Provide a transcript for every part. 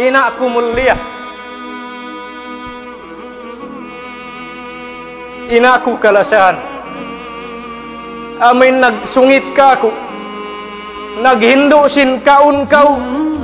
inakumul liyah inaku kalasahan amin nagsungit ka ako naghindusin kaun kau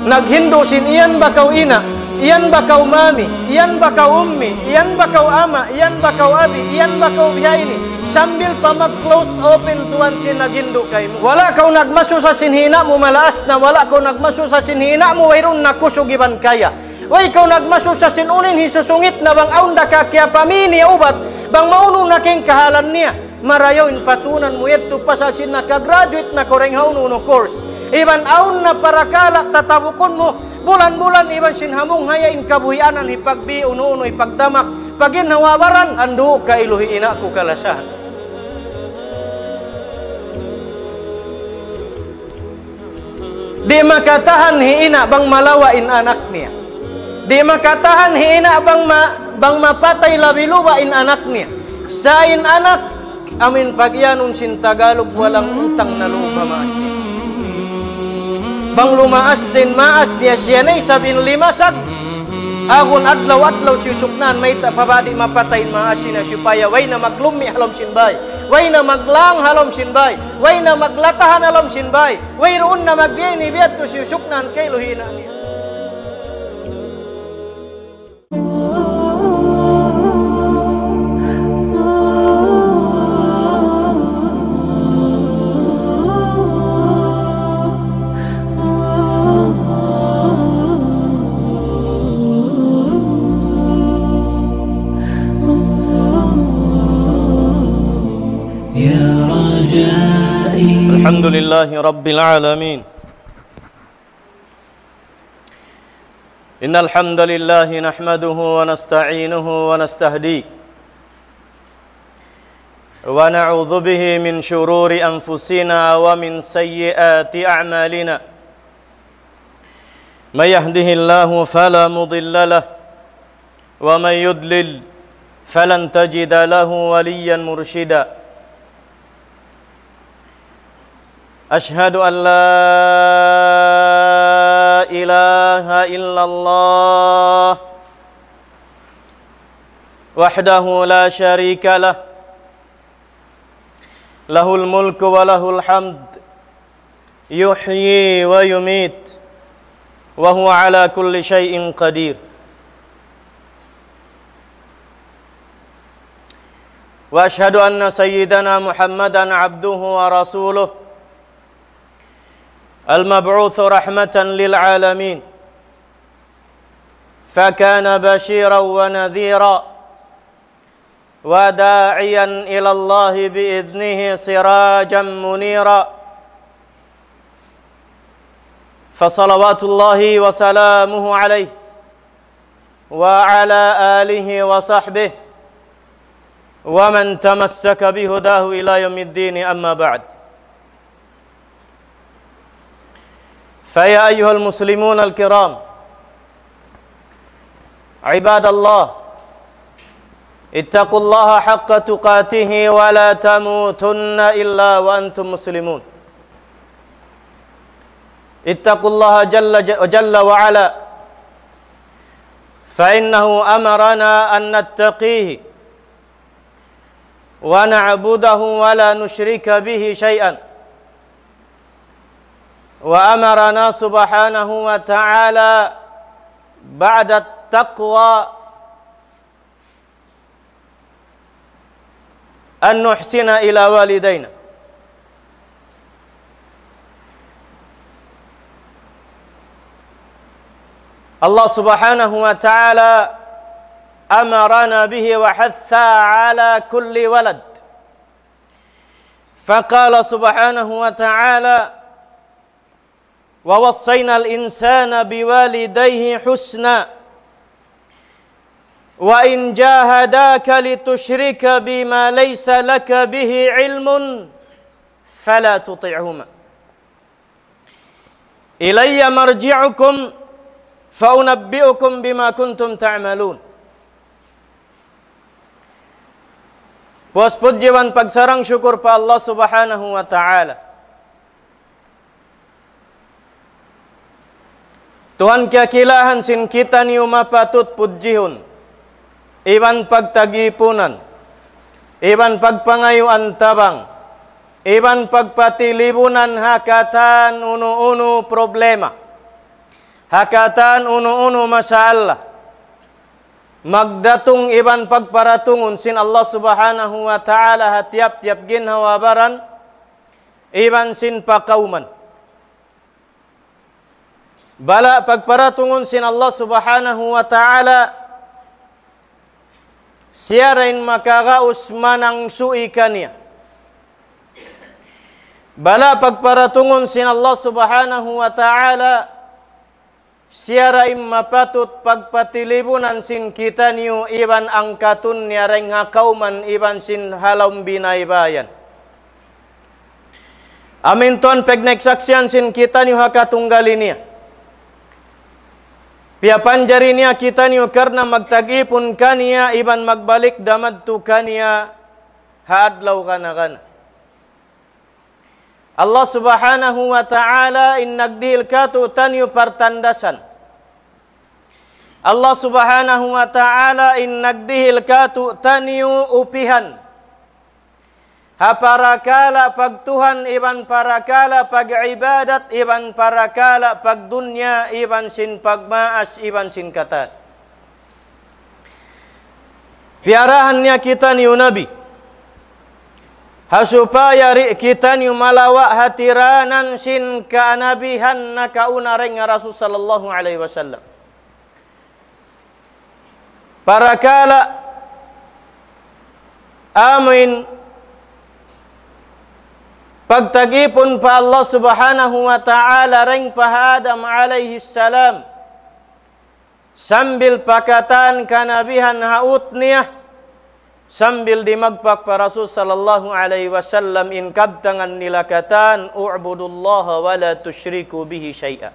naghindusin iyan ba kau ina iyan ba kau mami iyan ba kau ummi iyan ba kau ama iyan ba kau abi iyan ba kau ini. sambil pa mag-close open tuan sinagindo kay mo. Wala kau nagmaso sa sinhina mo malaas na wala kau nagmaso sa sinhina mo wairon nakusugiban kaya. Way ka nagmaso sa sinunin hisusungit na bang aunda ka kaya pamini ubat bang mauno na kahalan niya. Marayon patunan mo yet pa sa sinakagraduate na koreng haununo course. Iban aun na parakala tatabukon mo bulan-bulan iban sinhamong hayain kabuhianan ipagbi uno-uno ipagdamak Pagi nawabaran ando ka iluhi ina ko kalasahan. Di makatahan hi hiina bang malawain anak niya. Di makatahan hi hiina bang ma, bang mapatay labi lubain anak niya. in anak amin pagyanun sin Tagalog walang utang na lupa maas Bang lumaas din maas niya siya na sabin limasag. Agon adlaw-adlaw siyusuknan, may tapabadi mapatay mga asina siyupaya. Way na maglumi halom sinbay. Way na maglang halom sinbay. Way na maglatahan halom sinbay. Way roon na magyay ni biyat to siyusuknan kay luhina niya. الحمد لله رب العالمين إن الحمد لله نحمده ونستعينه ونستهديه ونعوذ به من شرور أنفسنا ومن سيئات أعمالنا من يهده الله فلا مضل له ومن يضلل فلن تجد له وليا مرشدا أشهد أن لا إله إلا الله وحده لا شريك له له الملك وله الحمد يحيي ويميت وهو على كل شيء قدير واشهد ان سيدنا محمدا عبده ورسوله المبعوث رحمة للعالمين فكان بشيرا ونذيرا وداعيا إلى الله بإذنه سراجا منيرا فصلوات الله وسلامه عليه وعلى آله وصحبه ومن تمسك بهداه إلى يوم الدين أما بعد فيا أيها المسلمون الكرام عباد الله اتقوا الله حق تقاته ولا تموتن إلا وأنتم مسلمون اتقوا الله جل, جل وعلا فإنه أمرنا أن نتقيه ونعبده ولا نشرك به شيئا وأمرنا سبحانه وتعالى بعد التقوى أن نحسن إلى والدينا الله سبحانه وتعالى أمرنا به وحث على كل ولد فقال سبحانه وتعالى ووصينا الإنسان بوالديه حسنا وإن جاهداك لتشرك بما ليس لك به علم فلا تطعهما إلي مرجعكم فأنبئكم بما كنتم تعملون Puas puji dan pagsarang syukur pada Allah Subhanahu wa taala. Tuhan kya kilahan sin kita niyo mapatut pudjihon. Iban pagtagipunan. Iban pagpangayuan tabang. Iban pagpatilibunan hakatan unu-unu problema. Hakatan unu-unu masalah. Magdatong iban pagparatungun sin Allah subhanahu wa ta'ala hatiap-tiap ginhawabaran. Iban sin pakauman. Bala pagparatungon sin Allah subhanahu wa ta'ala Siarain makaga usmanang suikania Bala pagparatungon sin Allah subhanahu wa ta'ala rin mapatut pagpatilibunan sin kita niyo iban angkatun niareng hakauman iban sin halam binaybayan bayan Amin tuan pegnek saksian sin kita niu hakatunggal ini Piapan jarinya kita niu karena magtagi pun kania iban magbalik damat tu kania had lau kana Allah subhanahu wa ta'ala in innak dilkatu tanyu pertandasan. Allah subhanahu wa ta'ala in innak katu tanyu upihan. Haparakala pag Tuhan iban parakala pag ibadat iban parakala pag dunya iban sin pagmaas iban sin katat. Piarahannya kita ni Nabi. Hasupaya ri kita ni malawa hatiranan sin kaanabihan na kaunareng Rasul sallallahu alaihi wasallam. Parakala amin Pagtagi pun pa Allah subhanahu wa ta'ala reng pa Adam alaihi salam. Sambil pakatan kanabihan hautniyah. Sambil dimagpak pa Rasul sallallahu alaihi wasallam in kabtangan nila katan u'budullaha wa la tusyriku bihi syai'a.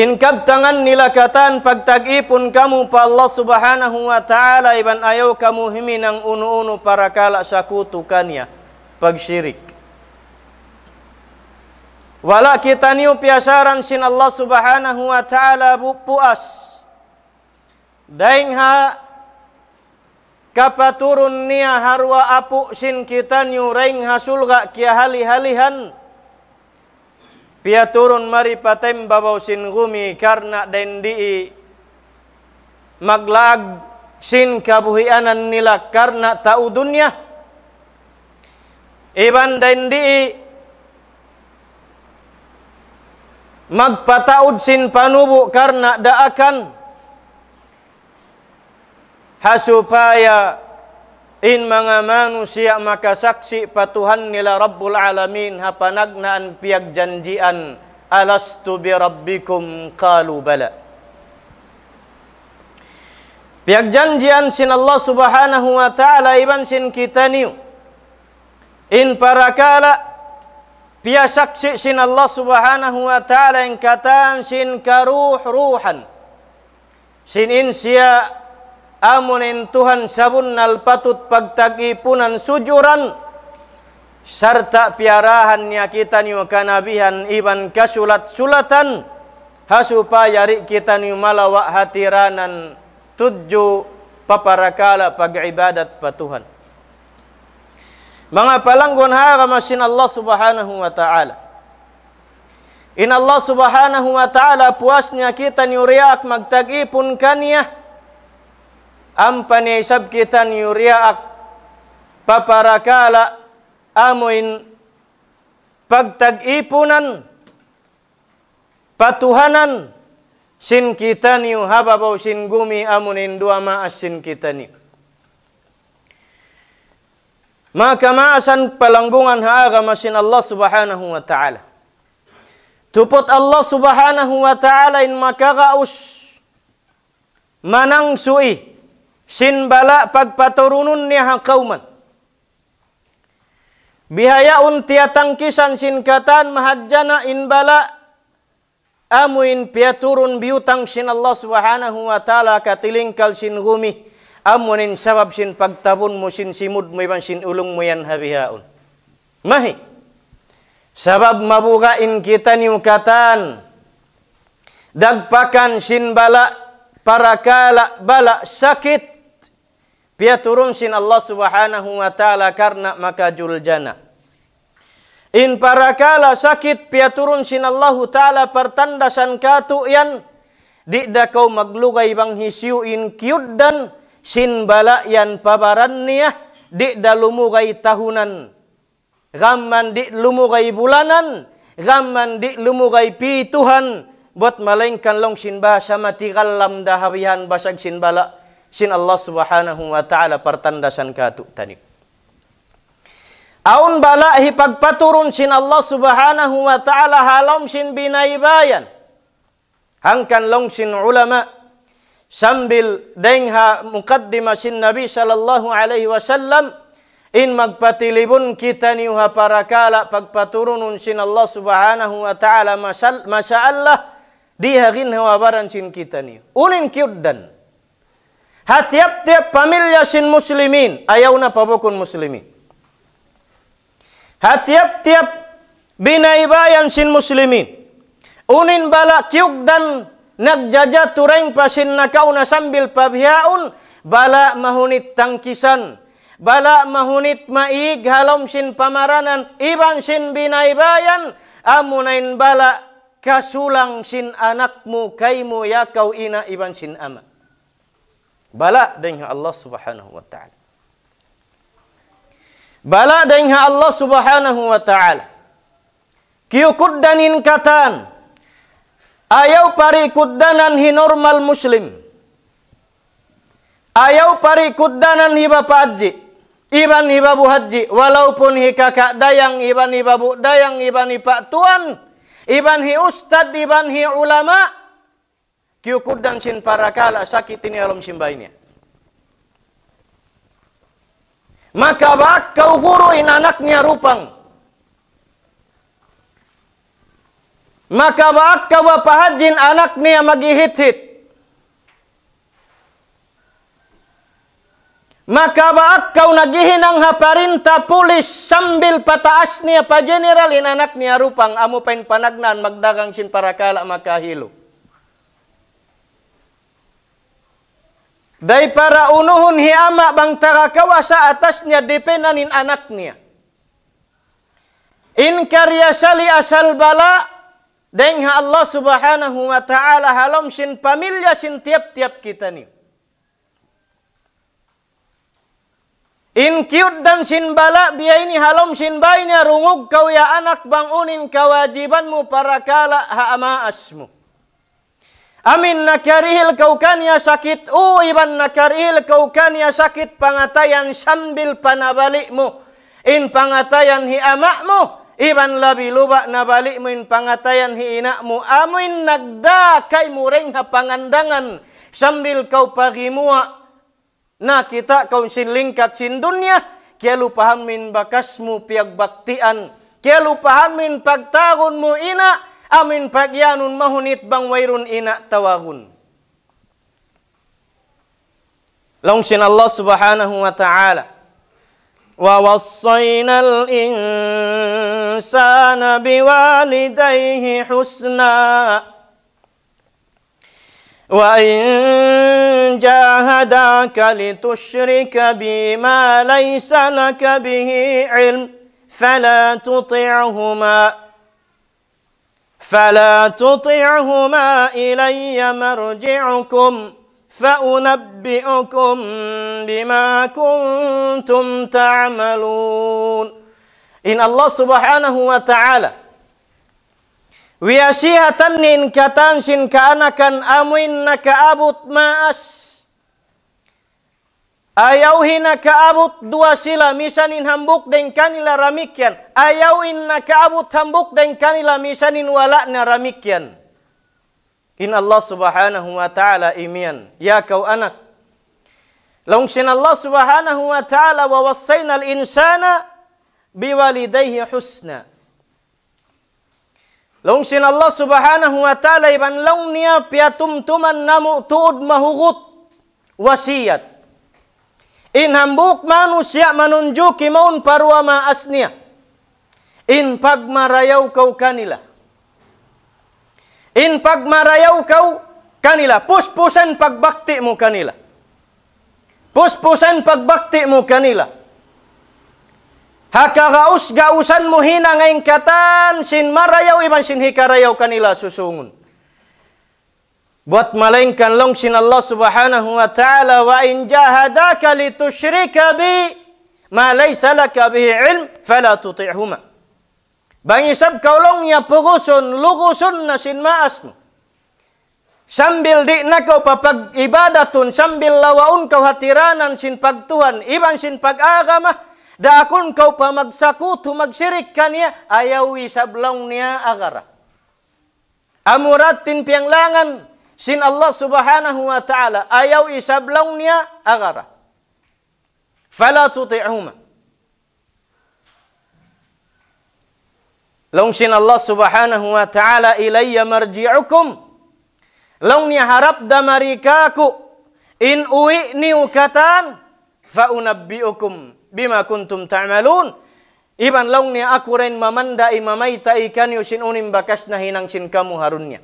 In kabtangan nila katan pagtagi pun kamu pa Allah subhanahu wa ta'ala iban ayaw kamu himinang unu-unu para kalak sakutukannya pagsyirik. Wala kita niu piasaran sin Allah subhanahu wa ta'ala puas. Daingha kapaturun nia harwa apu sin kita niu raing hasulga kia hali-halihan. Pia turun mari patem babau sin gumi karena dendi maglag sin kabuhianan nila karena tau dunia Iban dan di magpataud sin panubu karena da akan hasupaya in mga manusia maka saksi patuhan nila rabbul alamin hapanagnaan piyag janjian alastu bi rabbikum kalu bala piyag janjian sin Allah subhanahu wa ta'ala iban sin kita niyo In parakala piasak si sin Allah subhanahu wa ta'ala in katam sin karuh ruhan. Sin insya amunin Tuhan sabun nal patut punan sujuran serta piarahan kita yu kanabihan iban kasulat sulatan hasupa yari kita ni malawa hatiranan tuju paparakala pag ibadat patuhan. Mga palanggon harama sin Allah subhanahu wa ta'ala. In Allah subhanahu wa ta'ala puasnya kita nyuriak magtagipon kanya. Ampani sab kita nyuriak paparakala pagtagi pagtagipunan patuhanan sin kita niu hababaw sin gumi amunin dua maas sin kita niu. Maka maasan pelanggungan haga masin Allah subhanahu wa ta'ala. Tupot Allah subhanahu wa ta'ala in makagaus. Manang sui. Sin bala pagpaturunun niha kauman. Bihayaun untia tangkisan sin katan mahajana in bala amuin piaturun biutang sin Allah subhanahu wa ta'ala katilingkal sin rumi amunin sabab sin pagtabon mo sin simud mo iban sin ulong mo yan habihaon. Mahi. Sabab mabugain kita niukatan. Dagpakan sin bala para kala bala sakit. Pia turun sin Allah subhanahu wa ta'ala karena maka juljana. In para kala sakit pia turun sin Allah ta'ala pertandasan katu yan. Di da kau maglugay bang hisiu in kiud dan sin bala yan pabaran niyah di dalumu kay tahunan gamman di lumu kay bulanan gamman di lumu kay pituhan buat malengkan long sin bahasa mati kalam dahawihan basag sin bala sin Allah subhanahu wa ta'ala pertandasan katu tani aun bala hipagpaturun sin Allah subhanahu wa ta'ala halom sin binaibayan Hangkan long longsin ulama sambil dengha mukaddimah sin Nabi sallallahu alaihi wasallam in magpatilibun kita para kala pagpaturunun sin Allah subhanahu wa ta'ala masya Allah dihagin hawabaran sin kita ni ulin kiuddan hatiap-tiap pamilya sin muslimin ayawna pabukun muslimin hatiap-tiap binaibayan sin muslimin unin bala kiuddan Nagjaja tureng pasin nakauna sambil pabhiaun bala mahunit tangkisan. Bala mahunit maig halom sin pamaranan iban sin binaibayan amunain bala kasulang sin anakmu kaimu ya kau ina iban sin ama. Bala dengan Allah subhanahu wa ta'ala. Bala dengan Allah subhanahu wa ta'ala. Kiyukuddanin katan. Ayau pari kuddanan hi normal muslim. Ayau pari kuddanan hi bapa haji. Iban hi babu haji. Walaupun hi kakak dayang, iban hi babu dayang, iban hi pak tuan. Iban hi ustad, iban hi ulama. Kiu kuddan sin para kala sakit ini alam simbainya. Maka kau huruin anaknya rupang. maka waakka wa pahajin anakni hit. maka kau waakkau nagihinang haparinta pulis sambil pataasni pa general in anakni arupang amu pain panagnan magdagang sin para kala makahilo Dari para unuhun hi hiama bang tarakawasa atasnya dipenanin anaknya. In karya sali asal bala dengan Allah subhanahu wa ta'ala halom sin pamilya sin tiap-tiap kita ni. In kiut dan sin balak bala ini halom sin baini rungug kau ya anak bangunin kewajibanmu para kala ha'ama asmu. Amin nakarihil kau kan ya sakit u iban nakarihil kau kan ya sakit pangatayan sambil panabalikmu in pangatayan hi hi'amakmu Iban labi luba na balik min pangatayan hi hiinakmu. Amin nagda kay muring pangandangan. Sambil kau pagimua na kita kau sinlingkat sin dunya. Kaya lupahan min bakasmu piag baktian. Kaya lupahan min pagtagon mo ina. Amin pagyanun mahunit bang wairun ina tawahun. Allah subhanahu wa ta'ala. ووصينا الإنسان بوالديه حسنا وإن جاهداك لتشرك بي ما ليس لك به علم فلا تطعهما فلا تطعهما إلي مرجعكم سأنبئكم بما كنتم تعملون إن الله سبحانه وتعالى ويشيها تنين كتانشن كأنك أمينك أبط kaabut dua sila misanin hambuk dan kanila ramikyan. Ayaw inna hambuk dan kanila misanin walakna إن الله سبحانه وتعالى إميان يا كو أنا لونشن الله سبحانه وتعالى ووصينا الإنسان بوالديه حسنا لونشن الله سبحانه وتعالى إبن لونيا بيتم تمن نمو تود مهغط وسيات إن hambuk manusia menunjuki maun parwa ma asnia. In pagmarayaw kau kanila. In pagmarayaw kau kanila. Puspusan pagbakti mo kanila. Puspusan pagbakti mo kanila. Hakagaus gausan mo hina katan sin marayaw iman sin hikarayaw kanila susungun. Buat malainkan long sin Allah subhanahu wa ta'ala wa in jahadaka litushrika bi ma laysa laka bihi ilm fala tuti'huma. Bangisab kaulongnya pugusun lukusun nasin maasmu. Sambil dikna kau papag ibadatun, sambil lawaun kau hatiranan sin pagtuhan, ibang sin pagagama, daakun kau pamagsakutu magsirik kania, ya, ayawi sablongnya agara. Amuratin pianglangan, sin Allah subhanahu wa ta'ala, ayawi sablongnya agara. Fala tuti'huma. Longsin Allah subhanahu wa ta'ala ilayya marji'ukum. Long ni harap damarikaku. In ui'ni ukatan. Faunabbi'ukum bima kuntum ta'malun. Iban long ni aku rain mamanda imamai ta'ikan yusin unim bakas nahinang sin kamu harunnya.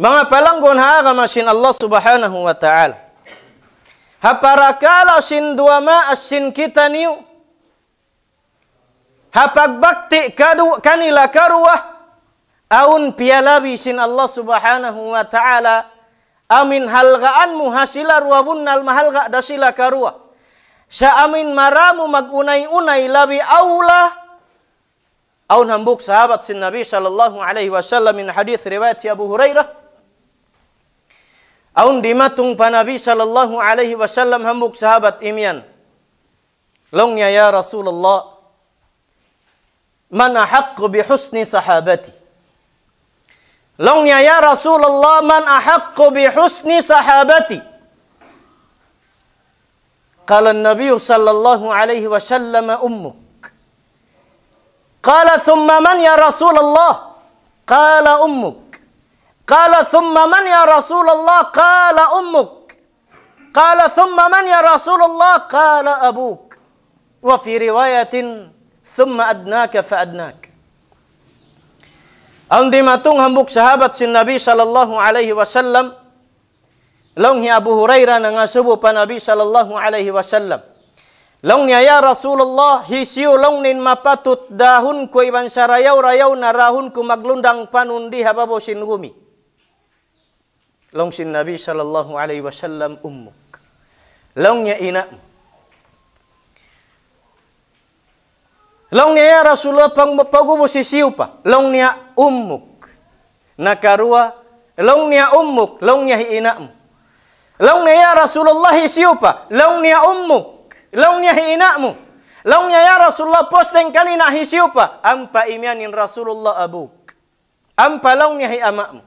Mga palanggon haagama sin Allah subhanahu wa ta'ala. Haparakala sin duama as sin kita niyo. hapak bakti kadu kanila karuah aun pialabi sin Allah subhanahu wa ta'ala amin halgaan mu hasila ruabunnal mahalga dasila karuah sa amin maramu magunay-unay labi aula aun hambuk sahabat sin Nabi sallallahu alaihi wasallam min hadis riwayat Abu Hurairah aun dimatung pa Nabi sallallahu alaihi wasallam hambuk sahabat imian longnya ya Rasulullah من أحق بحسن صحابتي لون يا رسول الله من أحق بحسن صحابتي قال النبي صلى الله عليه وسلم أمك قال ثم من يا رسول الله قال أمك قال ثم من يا رسول الله قال أمك قال ثم من يا رسول الله قال أبوك وفي رواية ثم أدناك فأدناك Ang dimatung hambuk sahabat si Nabi sallallahu alaihi wasallam long hi Abu Hurairah na ngasubo pa Nabi sallallahu alaihi wasallam long niya ya Rasulullah hisiu long nin mapatut dahun ko iban sarayaw rayaw na rahun ko maglundang panundi hababo sin gumi long sin Nabi sallallahu alaihi wasallam ummuk long niya ina mo longnya rasulullah pang pagu posisiu pa longnya ummuk nakarua longnya ummuk longnya hiinam longnya ya rasulullah hisiupa longnya ummuk longnya hiinamu longnya ya rasulullah posteng kali na hisiupa ampa imyanin rasulullah abuk ampa longnya hi amamu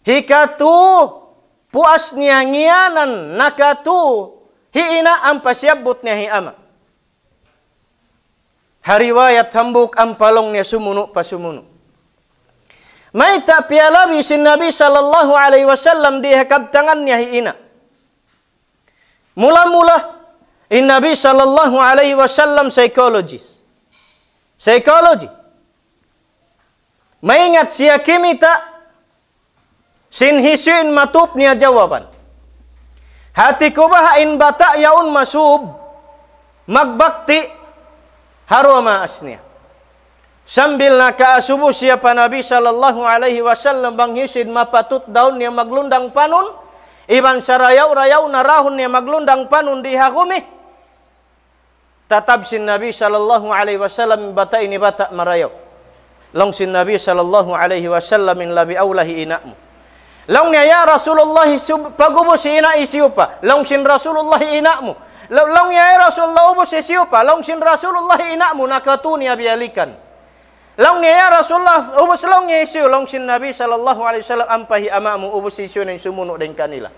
hikatu puasnya ngianan nakatu hiina ampa siabutnya hi ama Hariwayat hambuk ampalong ne sumunu pasumunu. Maita pialawi sin Nabi sallallahu alaihi wasallam di hakab tangannya ina. Mula-mula in Nabi sallallahu alaihi wasallam psikologis. Psikologi. Mengingat si kimita sin hisuin matupnya jawaban. Hatiku bahain bata yaun masub magbakti haroma asniya sambil naka subuh siapa Nabi sallallahu alaihi wasallam bang hisin mapatut daun yang maglundang panun iban sarayau rayau narahun yang maglundang panun dihagumi sin Nabi sallallahu alaihi wasallam bata ini bata marayau sin Nabi sallallahu alaihi wasallam in labi aulahi inakmu Long ya Rasulullah sub pagubos ina isiupa. Long sin Rasulullah inakmu. Lau long ya Rasulullah ubu sesiapa? Long sin Rasulullah ina munakatu ni abialikan. Long ni ya Rasulullah ubu selong ya sesiu. Long sin Nabi saw ampahi amamu ubu semua nak sumunuk dengkanila.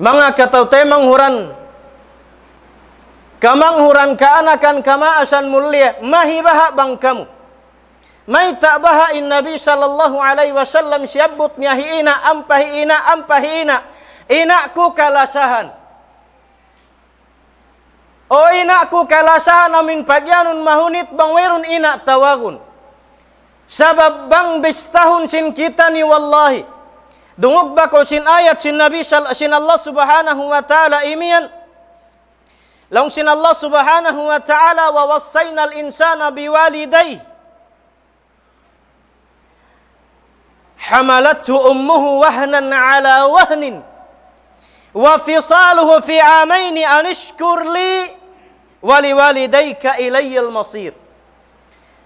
Mga katau temang huran. Kamang huran ka anakan kama asan mulia mahi baha bang kamu. Mai tak baha in Nabi sallallahu alaihi wasallam siabut nyahi ina ampahi ina ampahi ina. Inakku kalasahan. O ina ku kalasahan amin pagyanun mahunit werun ina tawagun. Sabab bang bistahun sin kita ni wallahi. Dungog ba ko sin ayat sin Nabi sin Allah subhanahu wa ta'ala imian. Long sin Allah subhanahu wa ta'ala wa wassayna al-insana biwalidayhi. حملته أمه وهنا على وهن وفصاله في عامين أن اشكر لي waliwalidayka ilayyal masir.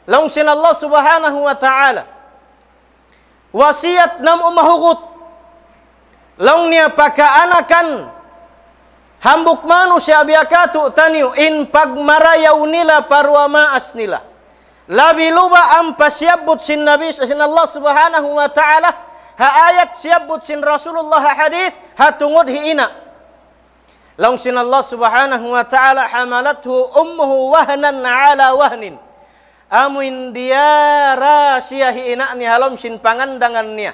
Langsung Allah Subhanahu wa taala wasiat nam umahugut longnya paka anakan hambuk manusia biakatu taniu in pagmarayaunila parwama asnila labi luba ampa siabut sin nabi sin Allah subhanahu wa ta'ala ha ayat siabut sin rasulullah hadith ha tungud hiina Langsung Allah subhanahu wa ta'ala hamalathu ummuhu wahnan ala wahnin. Amuin dia rasiyahi inakni halom sin pangandangannya.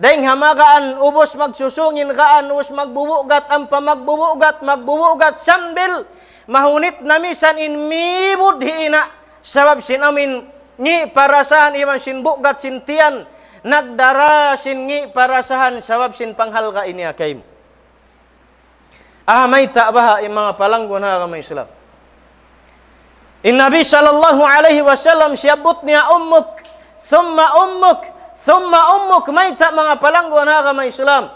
Daing hamagaan ubus magsusungin gaan ubos magbubugat ampa magbubugat magbubugat sambil mahunit namisan in mibud hiina sabab sin amin ngi parasahan iman sin bugat sintian tian nagdara sin ngi parasahan sabab sin panghal panghalga ini akaim ahmaita baha e mga palangguna ka may islam Nabi sallallahu alaihi wasallam siyabot niya ummuk thumma ummuk thumma ummuk maita mga palangguna ka may islam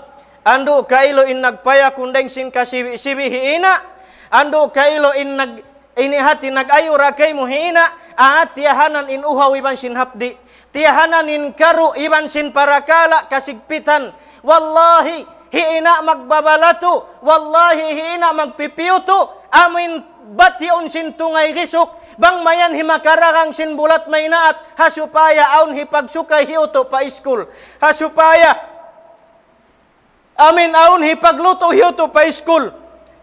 Andu kailo in nagpaya kundeng sin kasibi ina Andu kailo ah, in nag inihati hati nagayura kay muhina aat tiyahanan in uhaw iban sin hapdi tiyahanan in karu iban sin parakala kasigpitan wallahi hiina magbabalato, wallahi hiina magpipiuto, amin bati unsin tungay risok, bang mayan himakararang sinbulat may naat, hasupaya aun hipagsukay hiuto pa iskul, hasupaya, amin aun hipagluto hiuto pa iskul,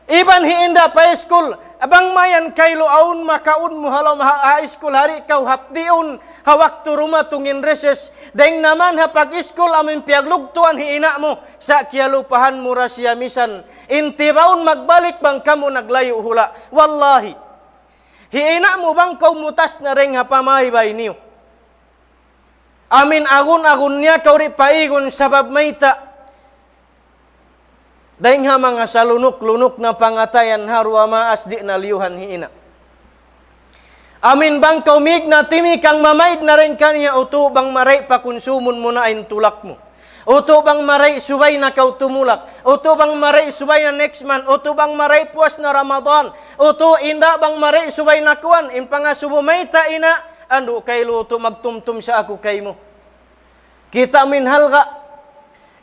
iban hiinda pa iskul, Abang mayan kailu aun makaun muhalam ha iskul hari kau hapdiun ha waktu rumah tungin reses deng naman ha pag iskul amin piag lugtuan hi inakmu sa kia lupahan murasia misan inti baun magbalik bang kamu naglayu hula wallahi hi inakmu bang kau mutas na reng ha pamay bay niu amin agun agunnya kau ripaigun sabab maita Dahil nga mga salunok-lunok na pangatayan harwa maas di liuhan hiina. Amin bang kaumig na timi kang mamaid na rin kanya uto bang maray pakonsumun mo na ang tulak mo. Uto bang maray subay na kau tumulak. Uto bang maray subay na next man. Uto bang maray puas na Ramadan. Uto inda bang maray subay na kuan. Impanga subo may taina. Ando kay luto magtumtum sa ako kay mo. Kita min halga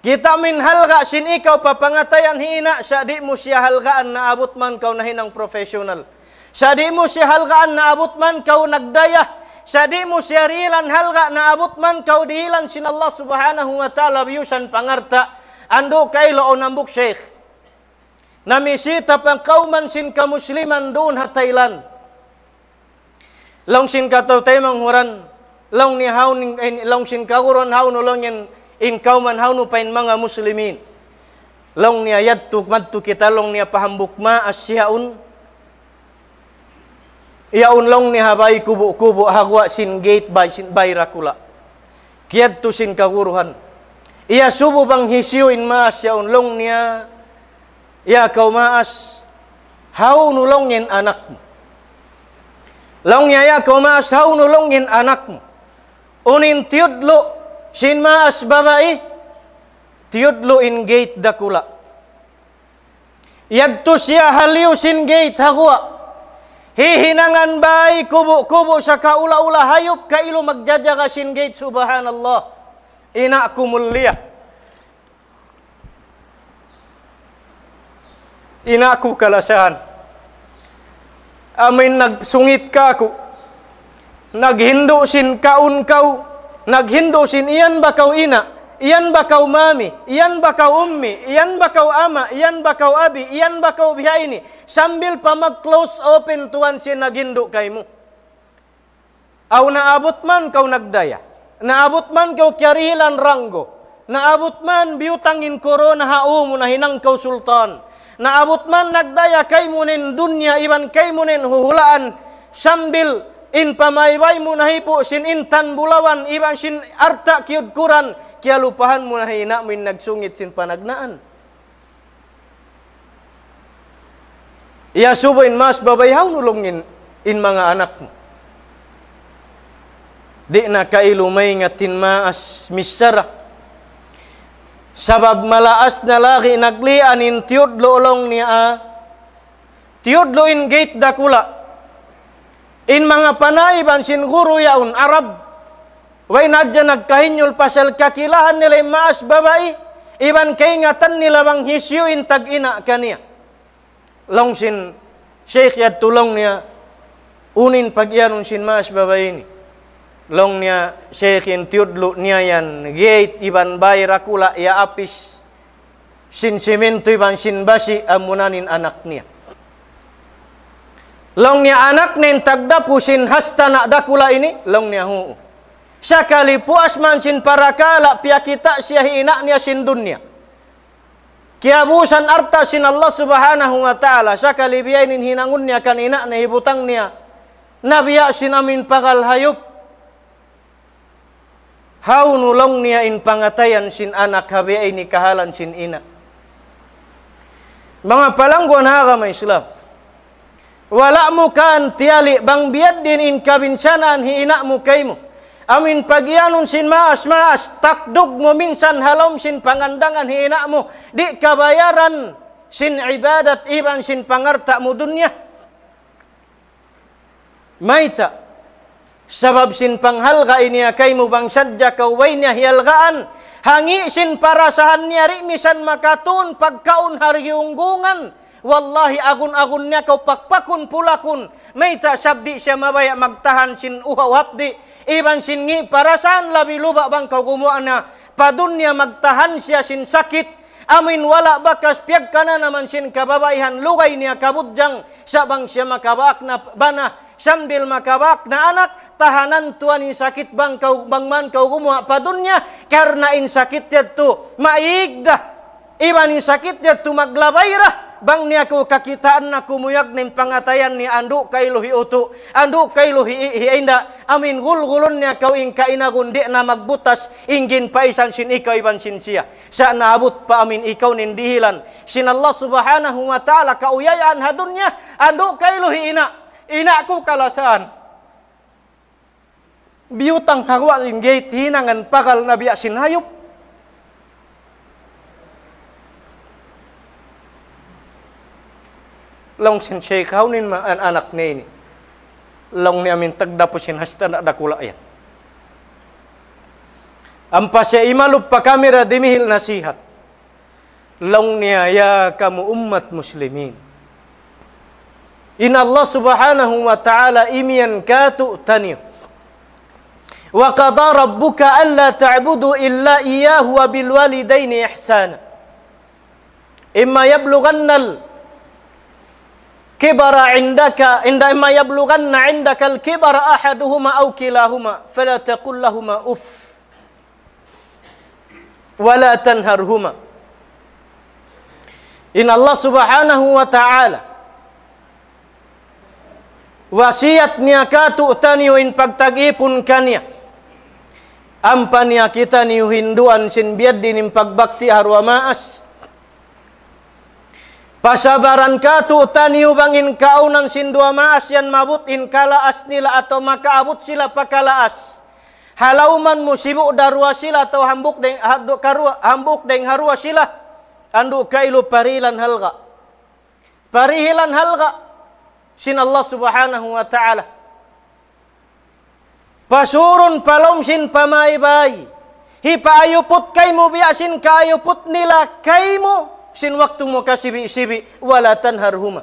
Kita min halga sini kau papangatayan hina syadi musyahalgaan na abot man kau nahinang profesional. Syadi musyahalgaan na abot man kau nagdaya. Syadi musyarilan halga na abot man kau dihilan sin Allah subhanahu wa ta'ala biyusan pangarta. Ando kay lao nambuk syekh. Namisita pang kauman sin kamusliman doon ha Thailand. Long sin kataw tayo manghuran. Long ni haun, eh, long sin kaguron haun ulong yan in kau haunu pain mga muslimin long niya yadtuk madtu kita long niya pahambuk ma asyaun iaun long niya habay kubu kubu hagwa sin gate by sin by rakula kiat tu sin kaguruhan ia subu bang hisiu in ma asyaun long niya ia kau maas hau nulongin anakmu long niya ia kau maas hau nulongin anakmu unin tiudlo Shinma asbabai tiyudlo in gate dakula. Yagto siya haliw sin gate hagwa. Hihinangan bay kubo-kubo sa kaula-ula hayop kailo magjajaga sin gate subhanallah. Ina kumulya. Ina ko kalasahan. Amin nagsungit ka ako. Naghindo sin kaun-kaw. Naghindo sin iyan ba kau ina? Iyan ba kau mami? Iyan ba kau ummi? Iyan ba kau ama? Iyan ba kau abi? Iyan ba kau ini Sambil pa mag-close open tuan sin naghindo kay mo. Aw naabot man kau nagdaya. Naabot man kau kyarihilan ranggo. Naabot man biutangin korona hao na hinang kau sultan. Naabot man nagdaya kay mo nin dunya iban kay mo nin huhulaan sambil In pamaybay mo nahi po sin intan bulawan iban sin arta kiyod kuran kaya lupahan mo nahi na min nagsungit sin panagnaan. Iya subain mas babayhaw nulungin in mga anak mo. Di na kailumay nga tinmaas misara. Sabab malaas na laki naglian in tiyod loolong niya. Tiyod in gate dakula. In mga panay bansin guru yaun Arab. Way nadyanag kahinyol pasal kakilahan nila maas babae. Iban kaingatan nila bang hisyo in tag ina kaniya. Longsin Syekh yad tulong niya. Unin pagyanun sin maas babae ni. Long niya Sheikh in tiudlo niya yan. Gate iban bay rakula ya apis. Sin simento iban sin basi amunanin anak niya. Longnya anak nen tagda pusin hasta nak dakula ini longnya hu. Sakali puas mansin para kala pia kita siahi inaknya sin dunia. Kiabusan arta sin Allah subhanahu wa ta'ala. Sakali biainin hinangunnya kan inaknya hibutangnya. Nabiya sin amin pagal hayup. Hau nulongnya in pangatayan sin anak habia ini kahalan sin ina. Mga palangguan agama Islam. Walakmu kan tiali bang biyaddin in kabin kabinsanan hi mu mukaimu amin pagianun sin maas maas takduk mo minsan halom sin pangandangan hi ina mo di kabayaran sin ibadat iban sin pangarta mo dunya maita sabab sin panghalga ini ya kay bang sadja kau wainya hialgaan hangi sin parasahan niya ri misan makatun pagkaon hari unggungan wallahi agun-agunnya kau pak-pakun pakpakun pulakun meita sabdi syamabaya magtahan sin uha wabdi iban sin ngi parasaan labi luba bang kau kumuana padunnya magtahan siya sin sakit Amin wala bakas piag kana naman sin kababaihan lugay niya kabudjang sabang siya makabaak na bana sambil makabak na anak tahanan tuan ni sakit bang kau bang man kau kumuha padunya karena in sakit yadto maigda iban in sakit yadto maglabayrah bang ni aku kakitaan aku muyak nim pangatayan ni anduk kailuhi utu anduk kailuhi inda amin gul gulun ni kau ingka ina gundi na magbutas ingin paisan sin ikaw iban sin sia sa nabut pa amin ikaw nindihilan sin Allah subhanahu wa ta'ala kau yayan hadunnya anduk kailuhi ina ina aku kalasaan biutang harwa ringgit hinangan pagal nabiya sin hayup long sin she kaunin ma an anak ne ini long ni amin tak dapo sin hasta nak dakula ayat ampa se imalup pa kamera dimihil nasihat long ni ya kamu umat muslimin in allah subhanahu wa taala imian katu tani wa qada rabbuka alla ta'budu illa iyyahu wa bil walidaini ihsana imma yablughannal kibara indaka inda imma yablughanna indaka al-kibara ahaduhuma aw kilahuma fala taqul lahumā uff wala tanharhuma in Allah subhanahu wa ta'ala wasiat niaka tu'tani in pagtagipun kania ampa niya kita niuhinduan sin biad din pagbakti harwa maas Pasabaran ka tu'tani ubangin kaunan sindua maas yan mabut in kalaas nila atau makaabut sila pakalaas. Halauman musibu darwa sila atau hambuk deng karua hambuk deng harua sila andu kailu parilan halga. Parihilan halga sin Allah Subhanahu wa taala. Pasurun palom sin pamai bayi. Hipa ayuput kaimu biasin kayuput nila kaimu sin waktumu kasibi sibi wala tanharhuma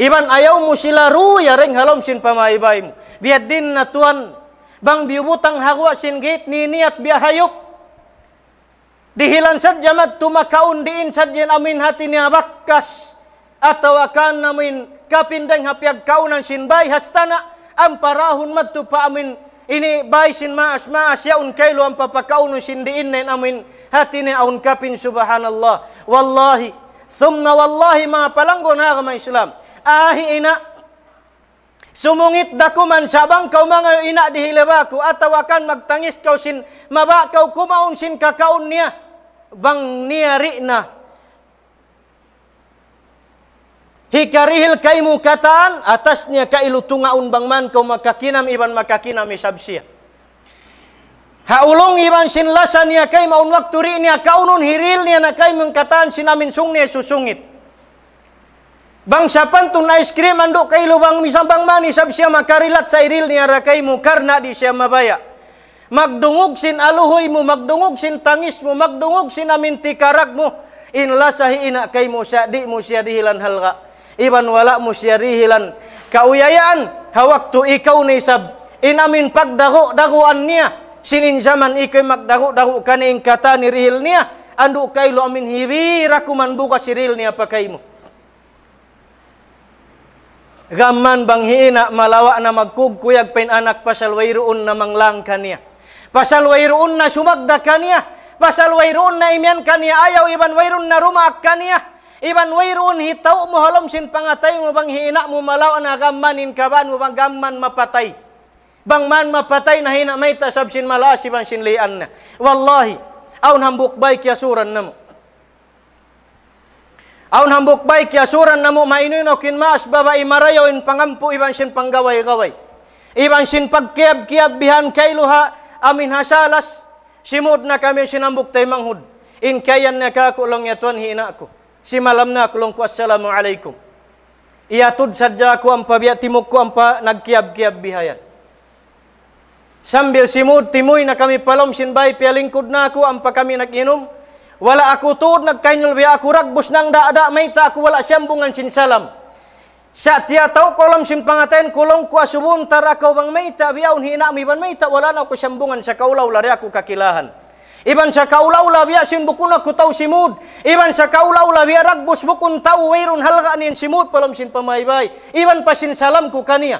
iban ayaw mo sila ruya ring halom sin pamaybay mo biad din na tuan bang biubutang hawa sin gate niniat biyahayop dihilan sad jamat tumakaon diin sad yan amin hati niya bakkas atau akan namin kapindeng hapiag kaunan sin bay hastana amparahun matu pa amin ini baisin maas maas ya unkay luang papakaunu sindiin na amin hati ni aun kapin subhanallah wallahi thumna wallahi mga palanggo na mga Islam ahi ina sumungit man sabang kau mga ina dihilaba ko atawakan magtangis kau sin maba kau kumaun sin kakaun niya bang niyari na hikarihil kaimu kataan atasnya kailu tunga unbang man kau makakinam iban makakinam isabsia haulung iban sinlasan ya kai maun waktu rinya kaunun hirilnya nakai mengkataan sinamin sungne susungit bang sapan tun ice cream anduk kai lubang misambang mani sabsia makarilat sairilnya rakaimu karena di syamabaya magdungog sin aluhoy mo magdungog sin tangis mo magdungog sin amin tikarak mo inlasahi ina kay mo sa di mo siya dihilan halga iban wala mo siya rihilan. Kauyayaan, hawak ikaw ni sab. Inamin pagdago-dagoan niya. Sininjaman ikaw magdago-dago ka ni kata ni rihil niya. Ando kay lo amin hibira kuman bukas si rihil niya pa kay mo. Gaman bang hiina malawa na magkugkuyag pain anak pasal pasalwayroon na manglang kaniya. Pasalwayroon na sumagda kaniya. Pasalwayroon na imyan kaniya ayaw iban wayroon na rumaak kaniya. Iban wayroon hitaw mo halom sin pangatay mo bang hina mo malaw na gamman kaban mo bang gamman mapatay. Bang man mapatay na hina may tasab sin malaas ibang sin lian na. Wallahi, aun hambuk bay kiasuran na mo. Aun hambuk bay kiasuran na mo mainuin o kinmaas baba imarayo in pangampu ibang sin panggaway-gaway. Ibang sin pagkiab-kiab bihan kay amin hasalas. simud na kami sinambuk tay manghud. In kayan na kakulong yatuan hina ko. si malamna kulong assalamu alaikum ia tud saja aku ampa biat timuku ampa nak kiab kiab bihayat. sambil simud timui nak kami palom sin bay pialingkud na aku ampa kami nak minum. wala aku tud nak kainul bi aku rag busnang dak ada maita aku wala sambungan sin salam sa tia kolom sin pangaten kulong ku asubun tarakau bang maita biaun hina mi ban maita wala na aku sambungan sa kaulaw lari aku kakilahan Iban sa kaulaw-law ya sinbukuna kutaw simud. Iban sa kaulaw-law ya ragbus bukun halga halganin simud palom sin pamaybay. Iban pasin salam ku kaniya.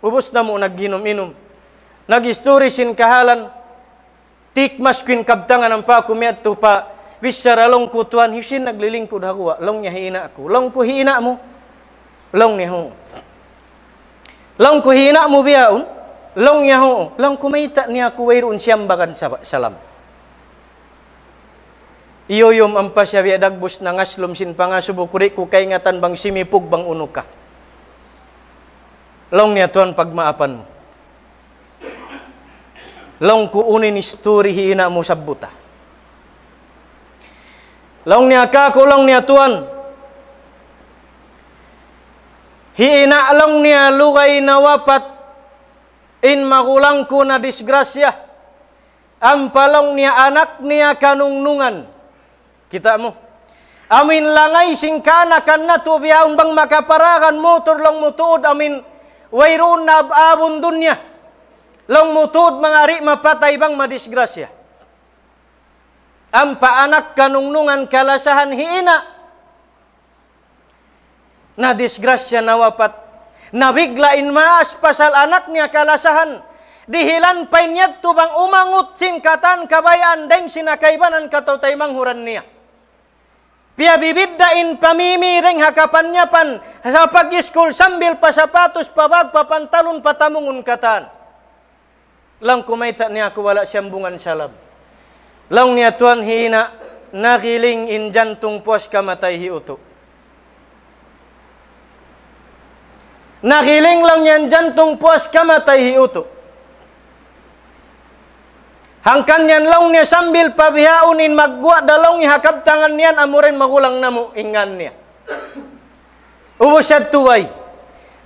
Ubus na mo nagginom-inom. Nagisturi sin kahalan. Tikmas kin kabtangan ang pa kumiyat pa. Bisara long ko tuan hisin naglilingkod ako. Long niya hiina ako. Long ko hiina mo. Long niya ho. Long ko hiina mo biyaon. Long niya ho. Long kumita niya kuwairun siyam salam. Iyoyom ang pasyawi adagbus na ngaslom sin pangasubukuri kukay nga tanbang simipog bang unuka. Long niya tuan pagmaapan mo. Long kuunin isturi hiina mo sabbuta. Long niya ka, long niya tuan. Hiina long niya lugay nawapat in magulang ko na disgrasya. Ang palong niya anak niya kanungnungan Kita mo. Amin langay singkana kanna tubiyaon bang makaparagan motor lang mutuod amin wairun na ababon dunya. Long mutuod mga ari mapatay bang madisgrasya. Ang paanak kanungnungan kalasahan hiina. Na disgrasya nawapat Nabiglain maas pasal anak niya kalasahan. Dihilan pa niya tubang umangut singkatan kabayan deng sinakaibanan katautay manghuran niya. Pia bibit dain pamimi reng hakapannya pan sapak iskul sambil pasapatus pabag papantalun patamungun katan. Lang kumay tak niya wala sambungan salam. Lang niya tuan hina nagiling in jantung puas kamatay utu Nagiling lang niyan jantung puas kamatay utu. Hangkan niyan laung niya sambil pabihaonin maggua dalong hakap tangan niyan amurin magulang namu ingan niya. Ubusad tuway.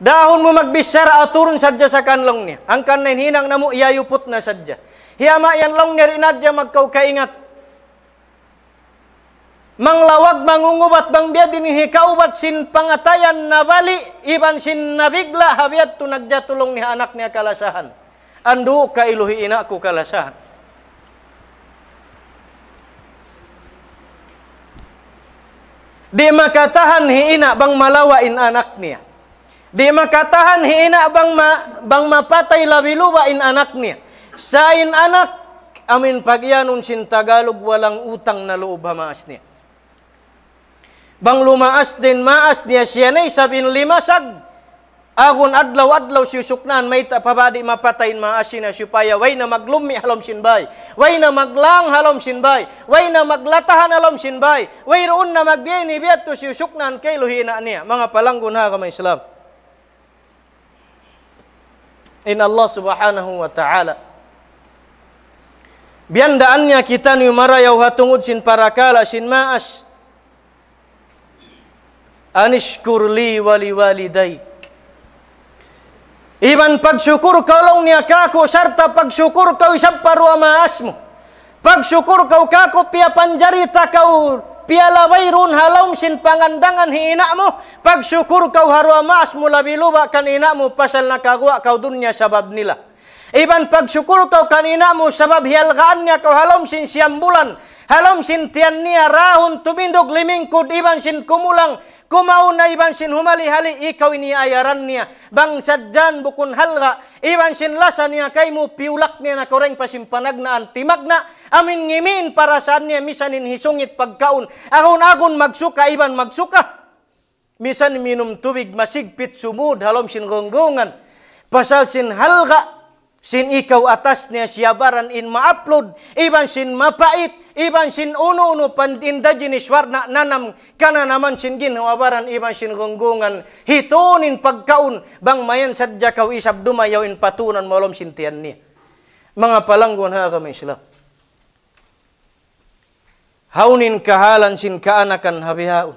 Dahon mo magbisar aturun sadya sa kanlong niya. Hangkan na hinang namu iyayupot na sadya. Hiyama yan long niya rinadya magkaw kaingat. Manglawag mangungubat bang biya dinihikaubat sin pangatayan na bali iban sin nabigla habiat tu nagjatulong ni anak niya kalasahan. Andu ka iluhi ina ko kalasahan. Di makatahan hiina bang malawain anak niya. Di makatahan hiina bang ma, bang mapatay labiluwain anak niya. Sain anak, amin pagyanon sin Tagalog walang utang na loob hamaas niya. Bang lumaas din maas niya siya na isabin limasag. Agun adlaw adlaw siyusuknan may tapabadi mapatayin maasina supaya wayna maglumi halom sinbay. Wayna maglang halom sinbay. Wayna maglatahan halom sinbay. Wayroon na magbiyay ni biyat to siyusuknan kay luhina niya. Mga palanggun ha kamay Islam. In Allah subhanahu wa ta'ala. biandaannya kita ni marayaw hatungod sin parakala sin maas. Anishkur li wali waliday. Iman pagsyukur kau niya kako sarta pagsyukur kau isap parwa maasmu. Pagsyukur kau kako pia panjarita kau lawai run halom sin pangandangan hiinakmu. Pagsyukur kau harwa maasmu labi kanina inakmu pasal nakagua kau dunia sabab nila. Iban pagsyukur kau kaninamu sabab hialgaannya kau halom sin siam bulan halom sin tian nia rahun tubindog limingkod iban sin kumulang na iban sin humali hali ikaw ini ayaran niya bang sadjan bukun halga iban sin lasa niya kay piulak niya na koreng pasimpanag na antimag na amin ngimin para saan niya misanin hisungit pagkaun akun akun magsuka iban magsuka misan minum tubig masigpit sumud halom sin gonggongan pasal sin halga sin ikaw atas niya siyabaran in ma-upload, iban sin mapait, iban sin uno-uno pandinda jiniswarna nanam kana naman sin ginawabaran iban sin gunggungan hitunin pagkaun bang mayan sadya kaw isab dumayaw in patunan malom sintian niya. Mga palanggon ha kami Islam. Haunin kahalan sin kaanakan habihaon. Oh.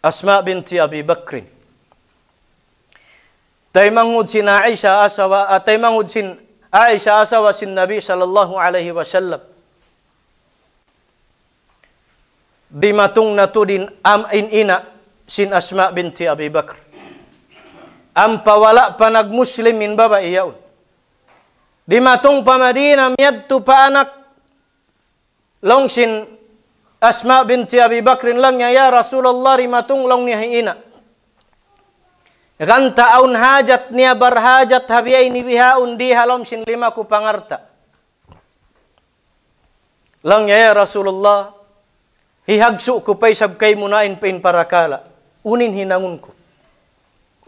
Asma binti Abi Bakrin Taimangud sin Aisyah asawa eh, taimangud sin Aisyah asawa sin Nabi sallallahu alaihi wasallam. Dimatung natudin am in ina sin Asma binti Abi Bakar. Am pawala panag muslimin baba iyaun. Dimatung pa Madinah miyad tu pa anak long sin Asma binti Abi Bakrin lang ya Rasulullah rimatung long niya ina. Ganta aun hajat niya barhajat ini biha undi halom sin lima ku pangarta. Lang ya Rasulullah, hihagsu ku pa'y sabkay munain pa'in parakala. Unin hinangun ko.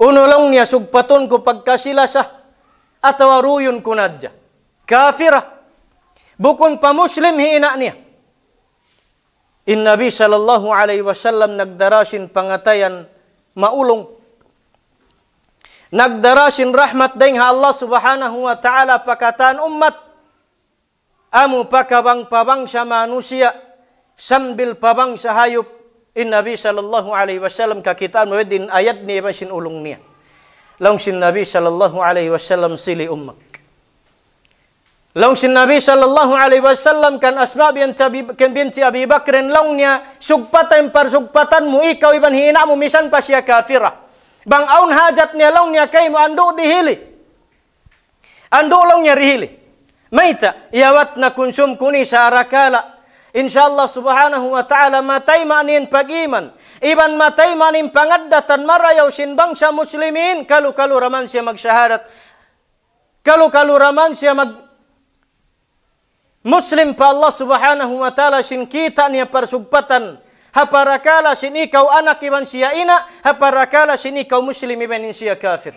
Uno lang niya sugpaton ko pagkasila sa atawaruyon ku nadya. Kafira. Bukon pa Muslim hiina niya. In Nabi sallallahu alaihi wasallam nagdarasin pangatayan maulong Nagdarashin rahmat deng Allah subhanahu wa ta'ala pakataan umat. Amu pakabang-pabangsa manusia. Sambil pabangsa hayub In Nabi sallallahu alaihi wasallam kita mawedin ayat ni masin ulung niya. Langsung Nabi sallallahu alaihi wasallam sili ummak. Langsung Nabi sallallahu alaihi wasallam kan asma yang tabi kan binti Abi Bakrin longnya sugpatan par mu ikaw iban hina mu misan pasia kafirah bang aun hajatnya longnya kai mu anduk dihili long longnya rihili maita yawatna kunsum kuni sarakala insyaallah subhanahu wa ta'ala matai manin pagiman iban matai manin pangaddatan marayausin bangsa muslimin kalu kalu raman siya magsyahadat kalu kalu raman siya mag muslim pa Allah subhanahu wa ta'ala sin kita niya persubatan Haparakala sini kau anak iman siaina, haparakala sini kau muslim iman sia kafir.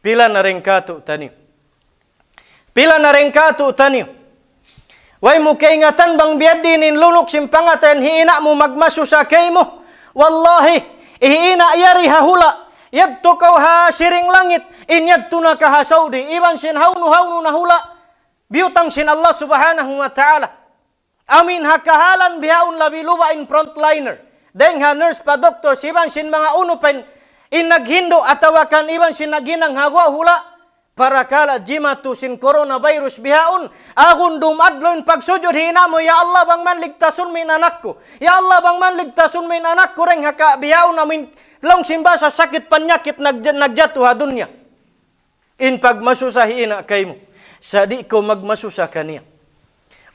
Pila narengkatu tani. Pila narengkatu tani. Wai muka ingatan bang biadinin luluk simpangatan hiina mu magmasu sakeimu. Wallahi, ihina yari hahula. Yadtu kau ha siring langit. In yadtuna kaha saudi. Iban sin haunu haunu nahula. Biutang sin Allah subhanahu wa ta'ala. Amin hakahalan bihaun labi luwa in frontliner. Deng ha nurse pa doktor sibang sin mga uno pen in naghindo atawakan ibang sin naginang hagwa hula para kala jimatu sin coronavirus bihaun agun dumadlon pagsujud hina mo ya Allah bang man ligtasun min anak ko ya Allah bang man ligtasun min anak ko reng haka bihaun amin long simba sa sakit panyakit nag nagjatu ha dunya in pagmasusahi ina kay mo sa di ko magmasusa kaniya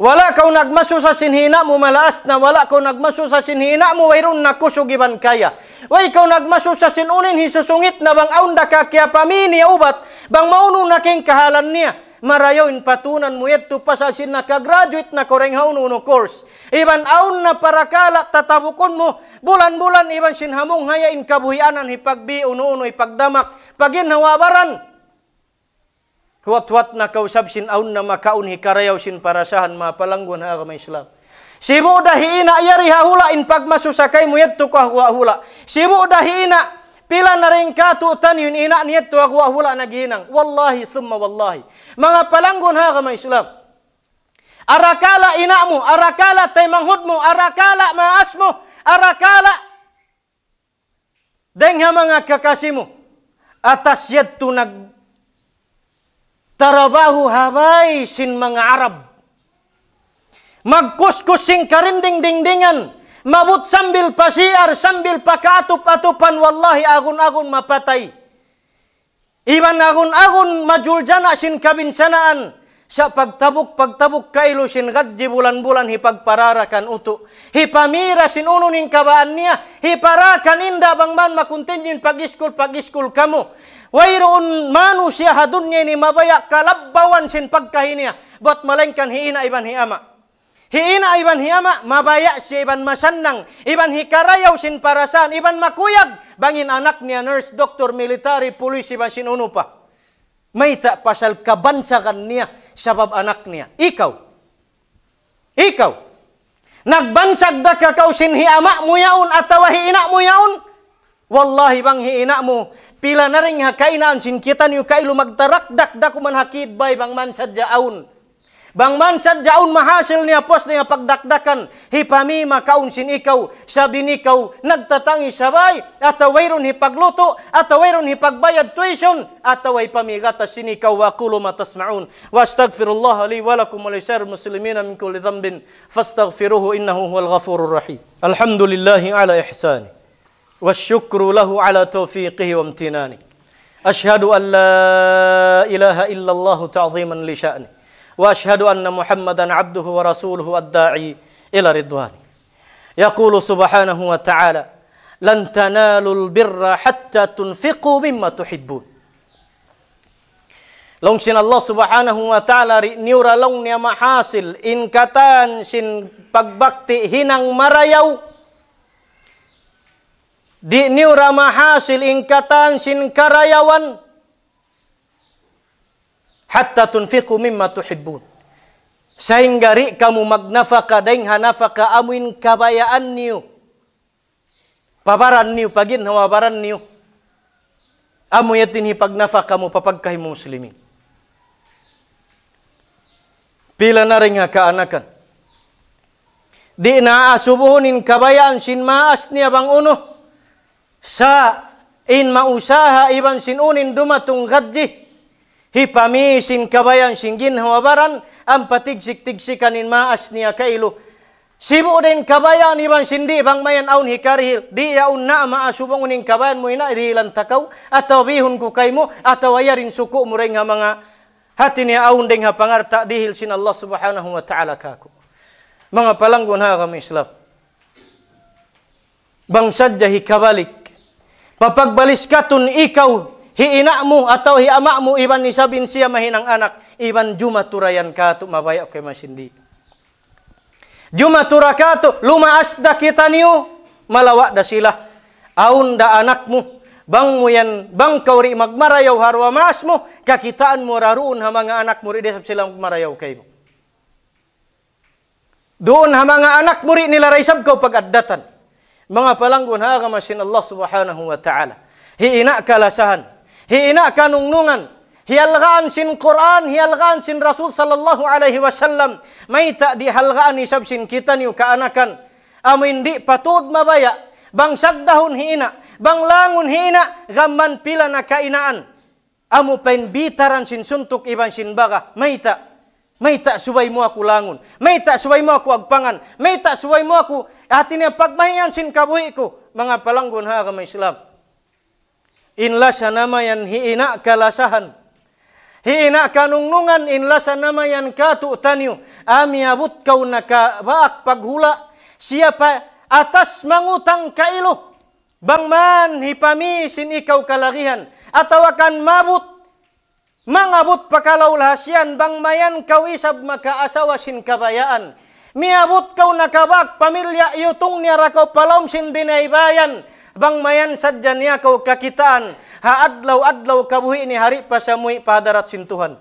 wala kau nagmaso sa sinhina mo malaas na wala kau nagmaso sa sinhina mo wairon na kusugiban kaya. Way kau nagmaso sa sinunin hisusungit na bang aunda ka kaya pamini ubat bang maunong naking kahalan niya. Marayon patunan mo yet pa sa sin nakagraduate na koreng haununo course. Iban aun na parakala tatabukon mo bulan-bulan iban sinhamong hayain kabuhianan hipagbi uno-uno ipagdamak pagin hawabaran Huwat-huwat na kausab sin aun na makaun hikarayaw sin parasahan mapalangguan agama Islam. Sibu dahiina yari hula in pagmasusakay muyat tukah huwa hula. Sibu dahiina pila na rin katutan yun ina niyat tukah huwa hula nagihinang. Wallahi thumma wallahi. Mga palangguan agama Islam. Arakala ina mo, arakala taymanghud mo, arakala maas mo, arakala dengha mga kakasi Atas yad tu Tarabahu habaisin mengarab. Magkuskusing karinding dingdingan. Mabut sambil pasiar, sambil pakatup-atupan. Wallahi agun-agun mapatay. Iban agun-agun majul jana sin kabinsanaan. sa pagtabok-pagtabok kailo sin gadji bulan-bulan hipagparara kan uto. Hipamira sin ununin kabaan niya. hiparakan inda bang man makuntinyin pag-iskul pag-iskul kamo. Wairoon manu siya hadun niya ni mabaya kalabbawan sin pagkahiniya. buat malengkan hiina iban hiama. Hiina iban hiama, mabaya siya iban masanang, iban hikarayaw sin parasan, iban makuyag, bangin anak niya, nurse, doktor, military, pulis, iban sinuno pa. May ta pasal kabansakan niya, sabab anak niya. Ikaw. Ikaw. Nagbansag da ka kau sinhi ama mo yaon at ina mo yaon. Wallahi bang hiina mo, pila na rin hakainaan sin kita niyo kay lumagtarak dakda kuman hakid bay bang man sadya aun. Bang mansad jaun mahasil niya pos niya pagdakdakan. Hipami makaunsin ikaw, sabi nikaw, nagtatangi sabay, atawayron hipagluto, atawayron hipagbayad tuition, ataway pamigata sinikaw wa kulo matasmaun. Wa astagfirullah li walakum wa lisar muslimina min kulli dhambin, fastaghfiruhu innahu huwal ghafurur rahim. Alhamdulillahi ala ihsani. والشكر له على توفيقه وامتنانه أشهد أن لا إله إلا الله تعظيما لشأنه وأشهد أن محمدا عبده ورسوله الداعي إلى رضوانه يقول سبحانه وتعالى لن تنالوا البر حتى تنفقوا مما تحبون لون شن الله سبحانه وتعالى نيورا لون يا محاصل إن كتان شن بكبكتي هنا مرايو di niura mahasil ingkatan sin karayawan hatta tunfiqu mimma tuhibbun sehingga ri kamu magnafaka daing hanafaka amuin kabayaan niu pabaran niu pagin hawabaran niu amu yatin hi pagnafaka mu papagkah muslimin pila na ring kaanakan di na asubuhunin kabayaan sin maas niya bang uno sa in mausaha iban sin unin dumatong gadjih Hipami sin kabayan singgin hawabaran ampatig siktigsikanin maas niya kailu. Sibu din kabayan ibang sindi bang mayan aun hikarihil. Di yaun ya na maasubang uning kabayan mo ina irilan takaw. Ataw bihun ko kay mo. Ataw ayarin suku mo rin nga mga hati niya aun ding hapangarta dihil sin Allah subhanahu wa ta'ala kaku. Mga palanggon ha kami Islam. Bangsadya hikabalik. Papagbaliskatun ikaw hiina mo ataw hiama mo iban ni sabin siya mahinang anak iban juma turayan ka to mabaya kay masindi juma turakato lumaas da kita niyo malawa da sila aun da anak mo bang mo yan bang kauri magmarayaw harwa mas mo kakitaan mo raroon ha mga anak mo ri sab sila magmarayaw kay mo doon ha mga anak mo ri nila raysab ko pagaddatan mga palanggon ha kamasin Allah subhanahu wa ta'ala hiina kalasahan Hina kanungnungan. Hialgaan sin Quran, hialgaan sin Rasul sallallahu alaihi wasallam. Maita dihalgaan isab sin kita niu kaanakan. Amin di patud mabaya. Bang sagdahun hina, bang langun hina, gamban pila na kainaan. Amu pen bitaran sin suntuk iban sin baga. may Maita suway mo aku langun. may Maita suway mo aku agpangan. may Maita suway mo aku hati niya pagmahiyan sin kabuhi ko. Mga palanggun ha Islam. Inla sanama yan hiina kalasahan. Hiina kanungnungan inla sanama yan katu taniu. Ami abut kau naka baak paghula. Siapa atas mangutang kailuh. Bangman hipami sin ikaw kalagihan. Atau akan mabut. Mangabut pakalaw lahasian. Bangmayan kau isab maka asawa sin kabayaan. Miabot kaw nakabag, pamilya iyutong ni rakaw palom sindinay bayan. Bang mayan sadya niya kaw kakitaan. Haadlaw-adlaw kabuhi ni hari pasamui sa muy padarat sintuhan.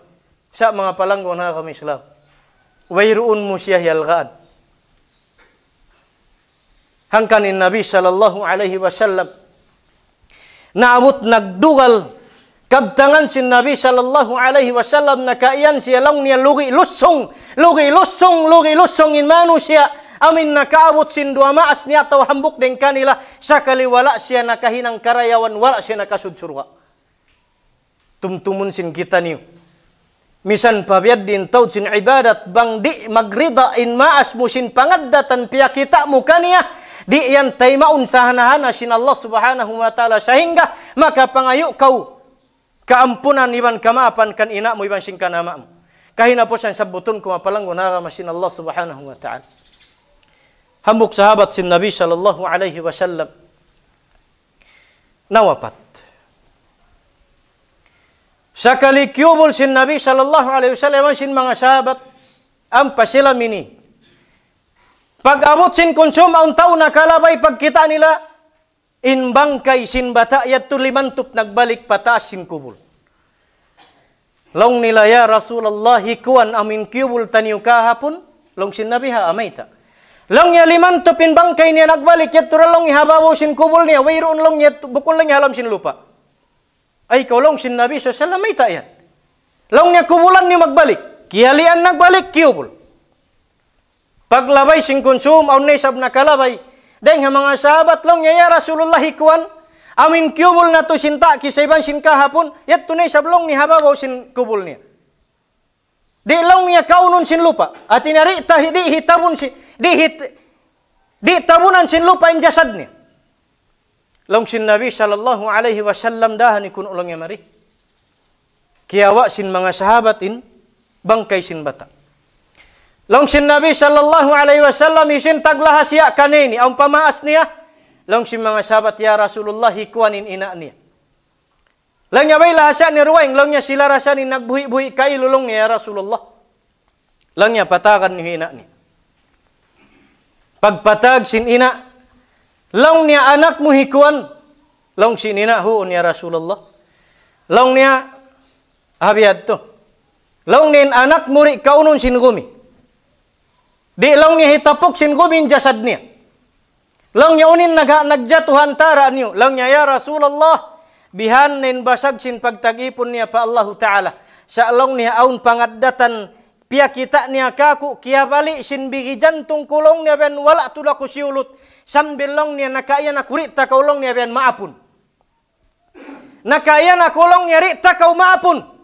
Sa mga palanggo na kami Islam. Wairuun mo siya Hangkanin Nabi sallallahu alaihi wasallam. Naabot nagdugal Kabdangan sin Nabi sallallahu alaihi wasallam nakaian siya lang niya lugi lusong, lugi lusong, lugi lusong in manusia. Amin nakaabot sin dua maas niya atau hambuk din kanila sakali wala siya nakahinang karayawan, wala siya nakasudsurwa. Tumtumun sin kita niyo. Misan pabiyad din taud sin ibadat bang di magrida in maas mo sin pangaddatan piya kita mo kaniya di yan tay maun sahanahan sin Allah subhanahu wa ta'ala sehingga maka pangayuk kau Kaampunan iban kamapan kan ina mo iban singka nama mo. Kahina po siyang sabuton kumapalang unara masin Allah subhanahu wa ta'ala. Hamuk sahabat sin Nabi sallallahu alaihi wasallam Nawapat. Sa kalikyubol sin Nabi sallallahu alaihi wasallam sin mga sahabat ang pasilamini. Pag-abot sin konsum ang taon na kalabay pagkita nila In bangkai sin bata yattu limantub nagbalik bata sin kubul. Long nilaya Rasulullah kuan amin kubul taniukaha pun long sin ha amaita. Long ya limantub in bangkai niya nagbalik yattu long ihabawo sin kubul niya wairun long yattu bukul lang ya halam sin lupa. Ay kau long sin nabi sallallahu alaihi wasallam yan. Long niya kubulan niya magbalik. Kialian nagbalik kubul. Paglabay sin konsum, aunay sab nakalabay. Deng mga sahabat long ya, ya Rasulullah ikuan. Amin kubul na to sinta kisaiban sinka hapun. Yat tunay sablong ni haba bau sin kubul niya. Di long ya kau nun sin lupa. ati nari inari tahidi hitabun si di hit di tabunan sin lupa in jasad niya. Long sin Nabi sallallahu alaihi wasallam dahan ikun ulong ya mari. Kiawa sin mga in bangkai sin bata. Longshin Nabi sallallahu alaihi wasallam isin taglah hasiya kanini umpama asniya longshin mga sahabat ya Rasulullah hikwanin inakni. Langnya baila hasiya ni ruwaing longnya sila rasa ni nagbuhi-buhi kai lulung ya Rasulullah. Langnya patakan ni inakni. Pagpatag sin ina long niya anak mo hikwan long sin ina huon ya Rasulullah. Long niya abiyad to. Long nin anak muri kaunun sin gumi. Di lang niya hitapok sin gubin jasad niya. Lang niya unin naga nagjatuhan tara niyo. Lang niya ya Rasulullah bihan nin basag sin pagtagipon niya pa Allah Ta'ala. Sa lang niya aun pangadatan pia kita niya kaku kia balik sin bigi jantung kulong niya ben wala tula kusiulut. Sambil lang niya nakaya na kurita kaulong niya ben maapun. Nakaya na kulong niya rita kau maapun.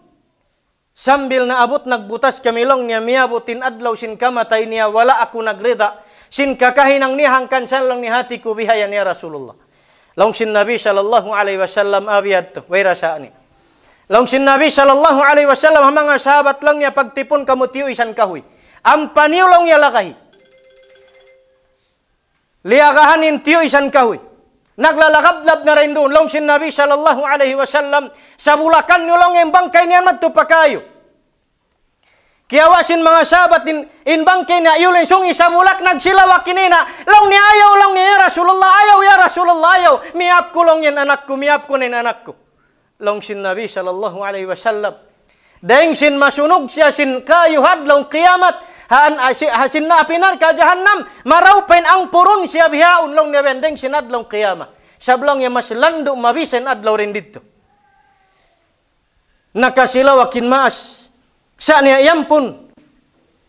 Sambil na naabot nagbutas kamilong niya miabutin adlaw sin kamatay niya wala ako nagreda sin kakahinang niya hangkan san lang ni hati ko bihaya niya Rasulullah. Long sin Nabi sallallahu alaihi wasallam abiyad waira sa ani. Laong sin Nabi sallallahu alaihi wasallam ang mga sahabat lang niya pagtipon kamutiyo isan kahoy. Ang paniulong niya lakay. Liyakahanin tiyo isan kahoy. Naglalakab-lab na rin doon Long si Nabi sallallahu alaihi wasallam sa bulakan nyo lang yung bangkay niyan matupakayo. Kaya mga sabat in, in bangkay na yulin sungi sa bulak nagsilawa kinina lang ni ayaw lang ni ya Rasulullah ayaw ya Rasulullah ayaw miap ko lang yan anak ko miap ko na anak ko. Lang sin Nabi sallallahu alaihi wasallam. Dahing sin masunog siya sin kayuhad lang kiyamat han hasinna apinar ka jahannam marau pen ang purun siya biha unlong ne bendeng sinad long qiyama sablong ya mas landu mabi senad law rendito nakasila wakin mas sa niya pun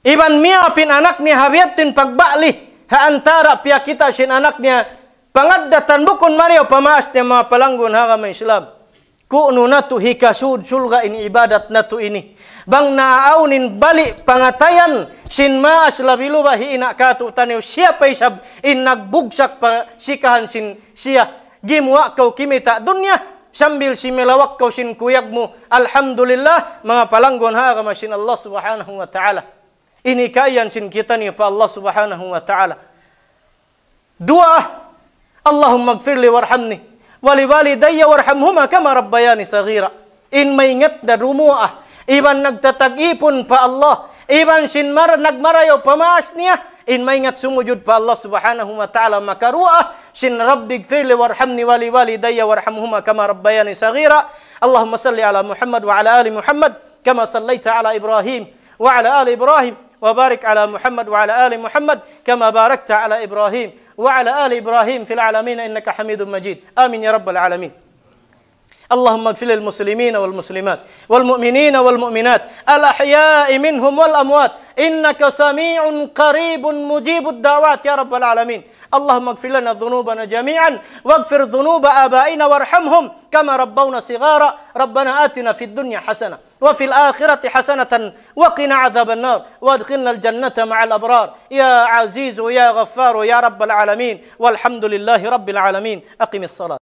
iban mia pin anak ni habiatin pagbali ha antara pia kita sin anak niya pangadda tan bukun mario pamaas niya mga palanggun ha kami Islam Ku'nu natu hika sulga ini ibadat natu ini. Bang na'aunin balik pangatayan sin ma aslabilu bahi inak katu taniu siapa isab inak bugsak sikahan sin sia gimwa kau kimita dunia sambil si melawak kau sin kuyakmu alhamdulillah mga palanggon ha kama sin Allah subhanahu wa ta'ala ini kayan sin kita ni pa Allah subhanahu wa ta'ala dua Allahumma gfirli warhamni Waliwalidayya warhamhuma kama rabbayani saghira. In maingat na rumuah. Iban nagtatag-ipon pa Allah. Iban sinmar nagmarayo pamaas niya. In maingat sumujud pa Allah subhanahu wa ta'ala makaruah. Sin rabbig firli warhamni waliwalidayya warhamhuma kama rabbayani saghira. Allahumma salli ala Muhammad wa ala ali Muhammad. Kama sallaita ala Ibrahim wa ala ali Ibrahim. وبارك على محمد وعلى آل محمد كما باركت على إبراهيم وعلى آل إبراهيم في العالمين إنك حميد مجيد آمين يا رب العالمين اللهم اغفر للمسلمين والمسلمات والمؤمنين والمؤمنات الأحياء منهم والأموات إنك سميع قريب مجيب الدعوات يا رب العالمين اللهم اغفر لنا ذنوبنا جميعا واغفر ذنوب آبائنا وارحمهم كما ربونا صغارا ربنا آتنا في الدنيا حسنة وفي الآخرة حسنة وقنا عذاب النار وادخلنا الجنة مع الأبرار يا عزيز يا غفار يا رب العالمين والحمد لله رب العالمين أقم الصلاة